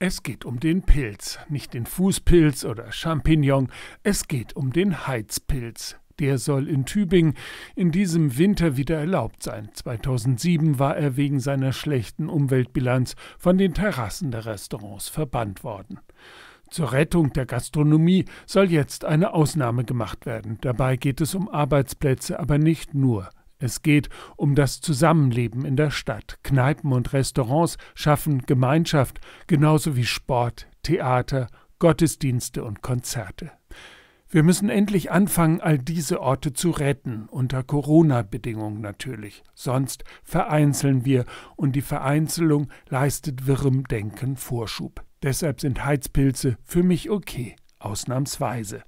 Es geht um den Pilz, nicht den Fußpilz oder Champignon, es geht um den Heizpilz. Der soll in Tübingen in diesem Winter wieder erlaubt sein. 2007 war er wegen seiner schlechten Umweltbilanz von den Terrassen der Restaurants verbannt worden. Zur Rettung der Gastronomie soll jetzt eine Ausnahme gemacht werden. Dabei geht es um Arbeitsplätze, aber nicht nur. Es geht um das Zusammenleben in der Stadt. Kneipen und Restaurants schaffen Gemeinschaft, genauso wie Sport, Theater, Gottesdienste und Konzerte. Wir müssen endlich anfangen, all diese Orte zu retten, unter Corona-Bedingungen natürlich. Sonst vereinzeln wir und die Vereinzelung leistet wirrem Denken Vorschub. Deshalb sind Heizpilze für mich okay, ausnahmsweise.